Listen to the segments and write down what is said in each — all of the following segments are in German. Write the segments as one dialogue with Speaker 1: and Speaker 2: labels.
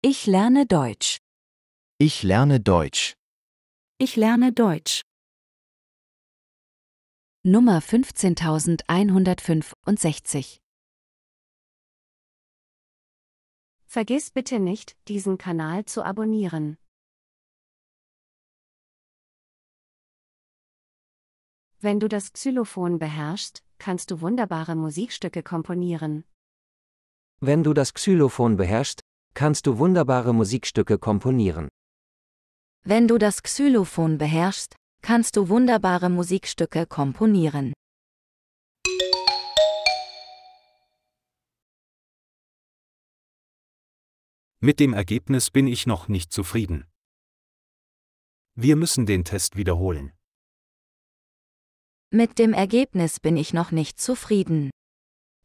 Speaker 1: Ich lerne Deutsch. Ich lerne Deutsch. Ich lerne Deutsch. Nummer 15165 Vergiss bitte nicht, diesen Kanal zu abonnieren. Wenn du das Xylophon beherrschst, kannst du wunderbare Musikstücke komponieren. Wenn du das Xylophon beherrschst, kannst du wunderbare Musikstücke komponieren. Wenn du das Xylophon beherrschst, kannst du wunderbare Musikstücke komponieren. Mit dem Ergebnis bin ich noch nicht zufrieden. Wir müssen den Test wiederholen. Mit dem Ergebnis bin ich noch nicht zufrieden.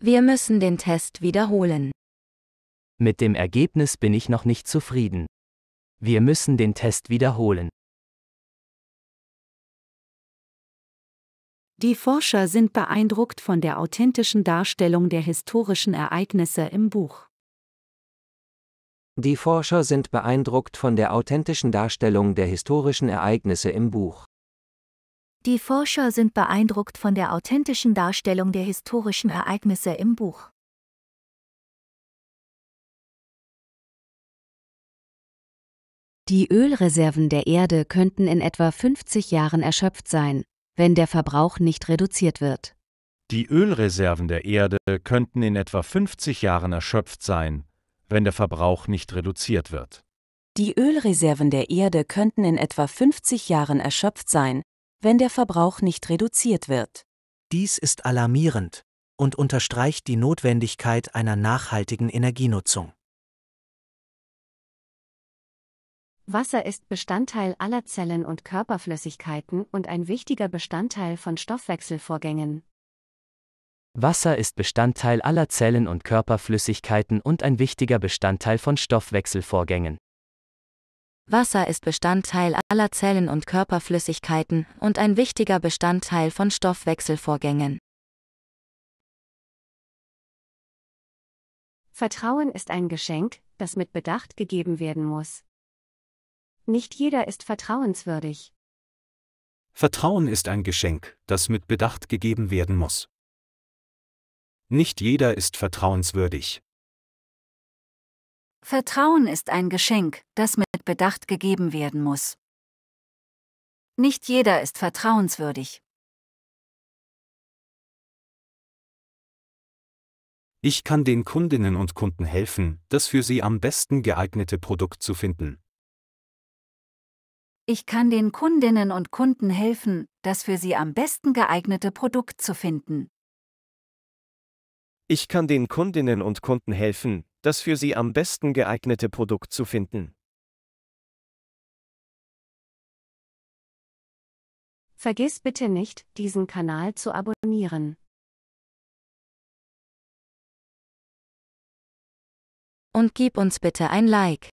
Speaker 1: Wir müssen den Test wiederholen. Mit dem Ergebnis bin ich noch nicht zufrieden. Wir müssen den Test wiederholen. Die Forscher sind beeindruckt von der authentischen Darstellung der historischen Ereignisse im Buch. Die Forscher sind beeindruckt von der authentischen Darstellung der historischen Ereignisse im Buch. Die Forscher sind beeindruckt von der authentischen Darstellung der historischen Ereignisse im Buch. Die Ölreserven der Erde könnten in etwa 50 Jahren erschöpft sein, wenn der Verbrauch nicht reduziert wird. Die Ölreserven der Erde könnten in etwa 50 Jahren erschöpft sein, wenn der Verbrauch nicht reduziert wird. Die Ölreserven der Erde könnten in etwa 50 Jahren erschöpft sein, wenn der Verbrauch nicht reduziert wird. Dies ist alarmierend und unterstreicht die Notwendigkeit einer nachhaltigen Energienutzung. Wasser ist Bestandteil aller Zellen und Körperflüssigkeiten und ein wichtiger Bestandteil von Stoffwechselvorgängen. Wasser ist Bestandteil aller Zellen und Körperflüssigkeiten und ein wichtiger Bestandteil von Stoffwechselvorgängen. Wasser ist Bestandteil aller Zellen und Körperflüssigkeiten und ein wichtiger Bestandteil von Stoffwechselvorgängen. Vertrauen ist ein Geschenk, das mit Bedacht gegeben werden muss. Nicht jeder ist vertrauenswürdig. Vertrauen ist ein Geschenk, das mit Bedacht gegeben werden muss. Nicht jeder ist vertrauenswürdig. Vertrauen ist ein Geschenk, das mit Bedacht gegeben werden muss. Nicht jeder ist vertrauenswürdig. Ich kann den Kundinnen und Kunden helfen, das für sie am besten geeignete Produkt zu finden. Ich kann den Kundinnen und Kunden helfen, das für sie am besten geeignete Produkt zu finden. Ich kann den Kundinnen und Kunden helfen, das für sie am besten geeignete Produkt zu finden. Vergiss bitte nicht, diesen Kanal zu abonnieren. Und gib uns bitte ein Like.